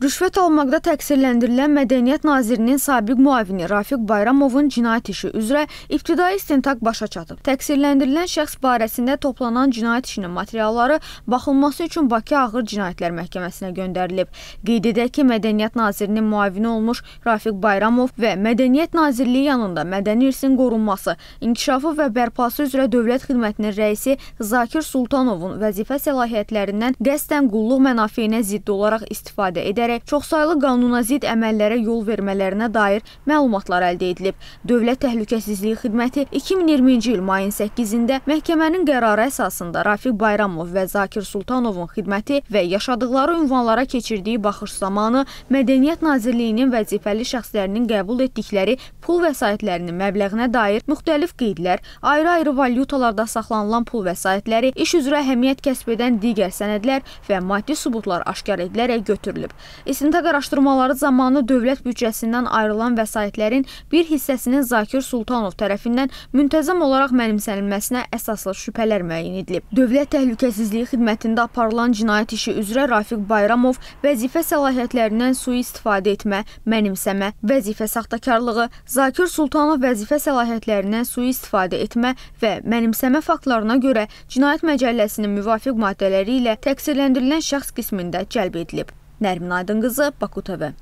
Rüşvət almaqda təqsirləndirilən Mədəniyyət Nazirinin sabiq müavini Rafiq Bayramovun cinayət işi üzrə ibtidai istintaq başa çatıb. Təqsirləndirilən şəxs barəsində toplanan cinayət işinin materialları baxılması üçün Bakı Ağır Cinayətlər Məhkəməsinə göndərilib. Qeyd edək ki, Mədəniyyət Nazirinin müavini olmuş Rafiq Bayramov və Mədəniyyət Nazirliyi yanında mədəni irsin qorunması, inkişafı və bərpası üzrə Dövlət Xidmətinin rəisi Zakir Sultanovun vəzifə səlahiyyətlərindən qəsdən qulluq mənafeyinə zidd olaraq istifadə edərək edərək çoxsaylı qanuna zid əməllərə yol vermələrinə dair məlumatlar əldə edilib. Dövlət Təhlükəsizliyi Xidməti 2020-ci il mayın 8-də məhkəmənin qərarı əsasında Rafiq Bayramov və Zakir Sultanovun xidməti və yaşadıqları ünvanlara keçirdiyi baxış zamanı Mədəniyyət Nazirliyinin vəzifəli şəxslərinin qəbul etdikləri pul vəsaitlərinin məbləğinə dair müxtəlif qeydlər, ayrı-ayrı valyutalarda saxlanılan pul vəsaitləri, iş üzrə əhəmiyyət kəsb edən digər sənədlər və maddi sübutlar aşkar edilərək götürülüb. İstintaq araşdırmaları zamanı dövlət büdcəsindən ayrılan vəsaitlərin bir hissəsinin Zakir Sultanov tərəfindən müntəzəm olaraq mənimsənilməsinə əsaslı şübhələr müəyyən edilib. Dövlət Təhlükəsizliyi Xidmətində aparılan cinayət işi üzrə Rafiq Bayramov vəzifə səlahiyyətlərindən sui-istifadə etmə, mənimsəmə, vəzifə saxtakarlığı, Zakir Sultanov vəzifə səlahiyyətlərindən sui-istifadə etmə və mənimsəmə faktlarına görə Cinayət Məcəlləsinin müvafiq maddələri ilə təqsirləndirilən şəxs qismində cəlb edilib. Nərmin Aydınqızı, Baku TV.